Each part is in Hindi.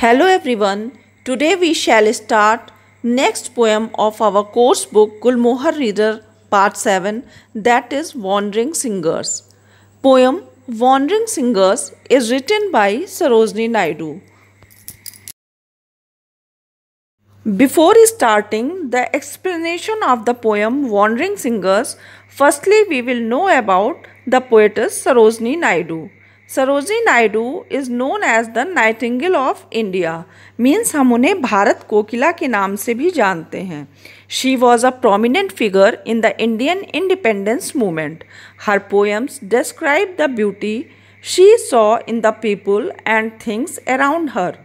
Hello everyone. Today we shall start next poem of our course book Gulmohar Reader Part 7 that is Wandering Singers. Poem Wandering Singers is written by Sarojini Naidu. Before starting the explanation of the poem Wandering Singers, firstly we will know about the poetess Sarojini Naidu. Sarojini Naidu is known as the nightingale of India means हम उन्हें भारत कोकिला के नाम से भी जानते हैं she was a prominent figure in the Indian independence movement her poems describe the beauty she saw in the people and things around her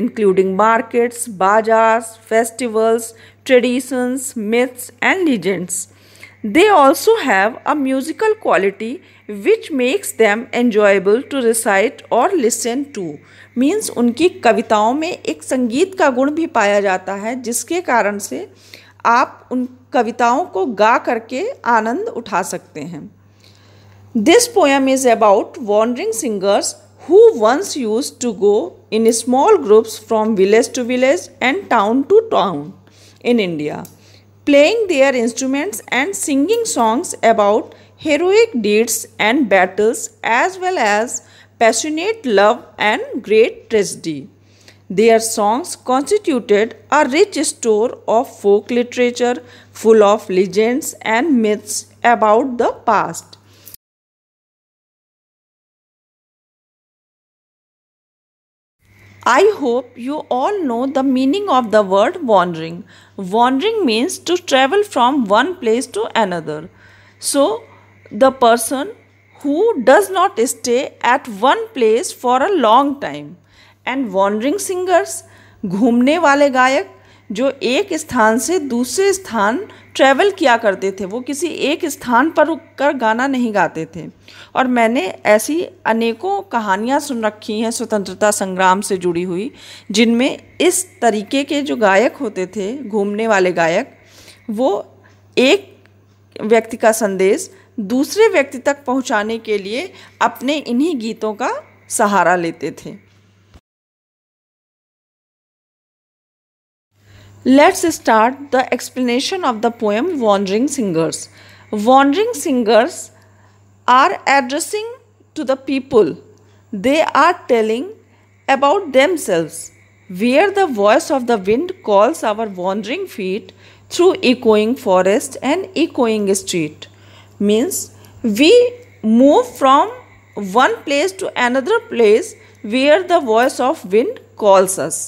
including markets, bazaars, festivals, traditions, myths, and legends. They also have a musical quality which makes them enjoyable to recite और लिसन टू मीन्स उनकी कविताओं में एक संगीत का गुण भी पाया जाता है जिसके कारण से आप उन कविताओं को गा करके आनंद उठा सकते हैं this poem is about wandering singers who once use to go in small groups from village to village and town to town in India playing their instruments and singing songs about heroic deeds and battles, as well as passionate love and great tragedy. Their songs constituted a rich store of folk literature full of legends and myths about the past. I hope you all know the meaning of the word wandering. Wandering means to travel from one place to another. So, the person who does not stay at one place for a long time and wandering singers घूमने वाले गायक जो एक स्थान से दूसरे स्थान ट्रैवल किया करते थे वो किसी एक स्थान पर रुक कर गाना नहीं गाते थे और मैंने ऐसी अनेकों कहानियाँ सुन रखी हैं स्वतंत्रता संग्राम से जुड़ी हुई जिनमें इस तरीके के जो गायक होते थे घूमने वाले गायक वो एक व्यक्ति का संदेश दूसरे व्यक्ति तक पहुंचाने के लिए अपने इन्हीं गीतों का सहारा लेते थे let's start the explanation of the poem wandering singers wandering singers are addressing to the people they are telling about themselves we the voice of the wind calls our wandering feet through echoing forest and echoing street means we move from one place to another place where the voice of wind calls us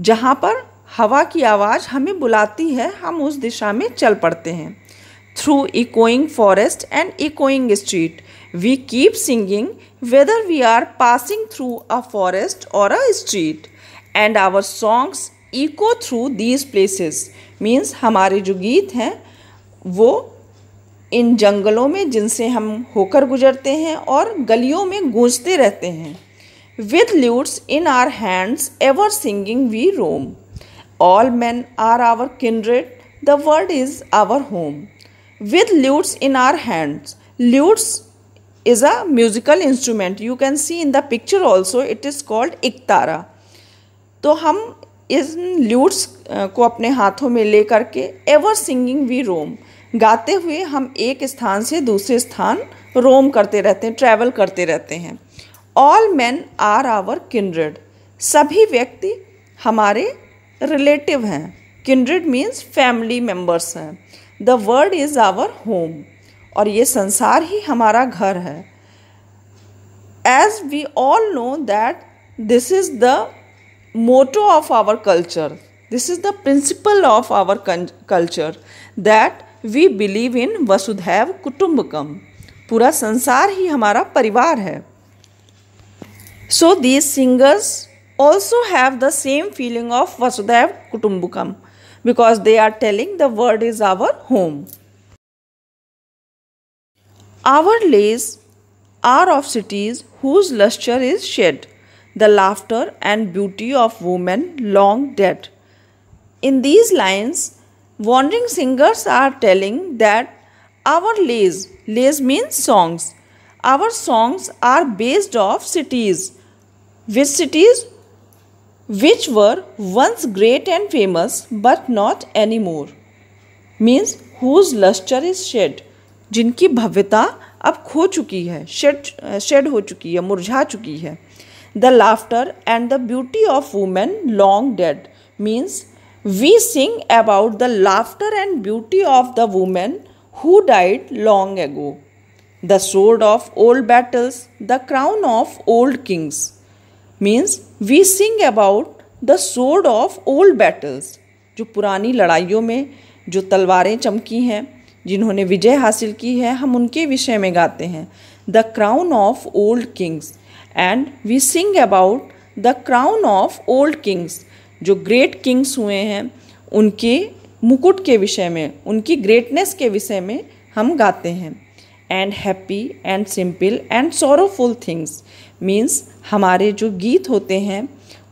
जहाँ पर हवा की आवाज़ हमें बुलाती है हम उस दिशा में चल पड़ते हैं through echoing forest and echoing street we keep singing whether we are passing through a forest और a street and our songs echo through these places means हमारे जो गीत हैं वो इन जंगलों में जिनसे हम होकर गुजरते हैं और गलियों में गूंजते रहते हैं with lutes in our hands ever singing we roam all man are our kindred the world is our home with lutes in our hands lutes a musical instrument you can see in the picture also it is called ektara तो हम इन ल्यूट्स को अपने हाथों में ले के एवर सिंगिंग वी रोम गाते हुए हम एक स्थान से दूसरे स्थान रोम करते रहते हैं ट्रैवल करते रहते हैं all man are our kindred सभी व्यक्ति हमारे रिलेटिव हैं किन्ड्रेड मीन्स फैमिली मेम्बर्स हैं the world is our home और ये संसार ही हमारा घर है as we all know that this is the motto of our culture this is the principle of our culture that we believe in वसुधैव कुटुम्बकम पूरा संसार ही हमारा परिवार है so these singers also have the same feeling of वसुधैव कुटुम्बकम because they are telling the world is our home our lays are of cities whose lustre is shed the laughter and beauty of women long dead in these lines Wandering singers are telling that our lays, lays means songs. Our songs are based off cities. Which cities? Which were once great and famous but not anymore. Means whose luster is shed. जिनकी भव्यता अब खो चुकी है शेड शेड हो चुकी है मुरझा चुकी है the laughter and the beauty of women long dead means We sing about the laughter and beauty of the woman who died long ago. The sword of old battles, the crown of old kings. Means we sing about the sword of old battles. जो पुरानी लड़ाइयों में जो तलवारें चमकी हैं जिन्होंने विजय हासिल की है हम उनके विषय में गाते हैं the crown of old kings and we sing about the crown of old kings जो ग्रेट किंग्स हुए हैं उनके मुकुट के विषय में उनकी ग्रेटनेस के विषय में हम गाते हैं and happy and simple and sorrowful things means हमारे जो गीत होते हैं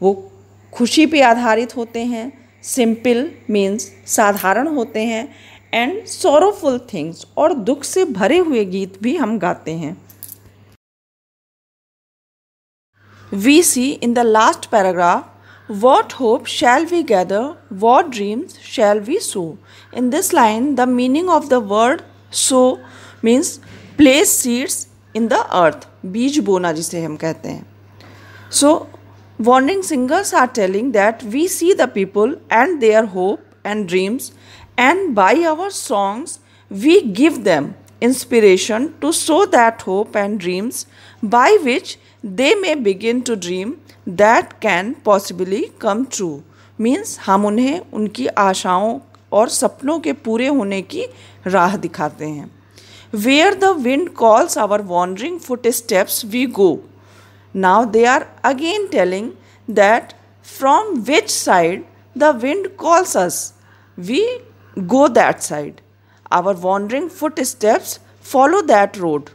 वो खुशी पे आधारित होते हैं सिंपल मीन्स साधारण होते हैं एंड सोरोफुल थिंग्स और दुख से भरे हुए गीत भी हम गाते हैं we see in the last paragraph What hope shall we gather? What dreams shall we sow? In this line, the meaning of the word sow means place seeds in the earth. बीज बोना जिसे हम कहते हैं So, warning singers are telling that we see the people and their hope and dreams, and by our songs, we give them inspiration to sow that hope and dreams by which they may begin to dream that can possibly come true means हम उन्हें उनकी आशाओं और सपनों के पूरे होने की राह दिखाते हैं where the wind calls our wandering foot steps we go now they are again telling that from which side the wind calls us we go that side our wandering foot steps follow that road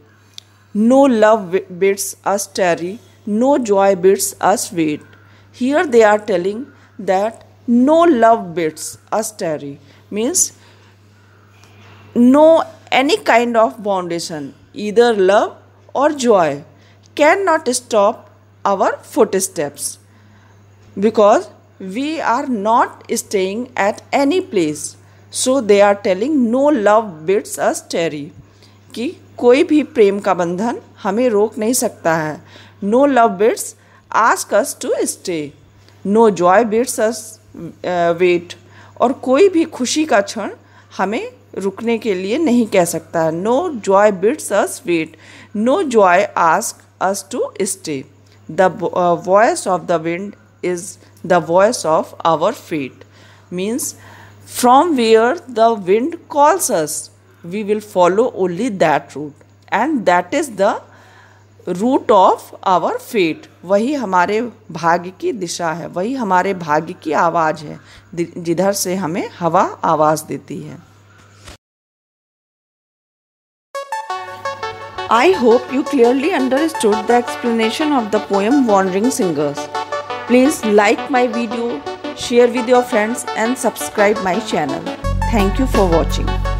No love bids us tarry, no joy bids us wait. Here they are telling that no love bids us tarry means no any kind of foundation, either love or joy, cannot stop our footsteps because we are not staying at any place. So they are telling no love bids us tarry. Ki कोई भी प्रेम का बंधन हमें रोक नहीं सकता है no love bids ask us to stay no joy bids us wait और कोई भी खुशी का क्षण हमें रुकने के लिए नहीं कह सकता है no joy bids us wait no joy ask us to stay the voice of the wind is the voice of our fate means from where the wind calls us we will follow only that route and that is the route of our fate वही हमारे भाग्य की दिशा है वही हमारे भाग्य की आवाज़ है जिधर से हमें हवा आवाज़ देती है I hope you clearly understood the explanation of the poem Wandering Singers. Please like my video, share with your friends and subscribe my channel. Thank you for watching.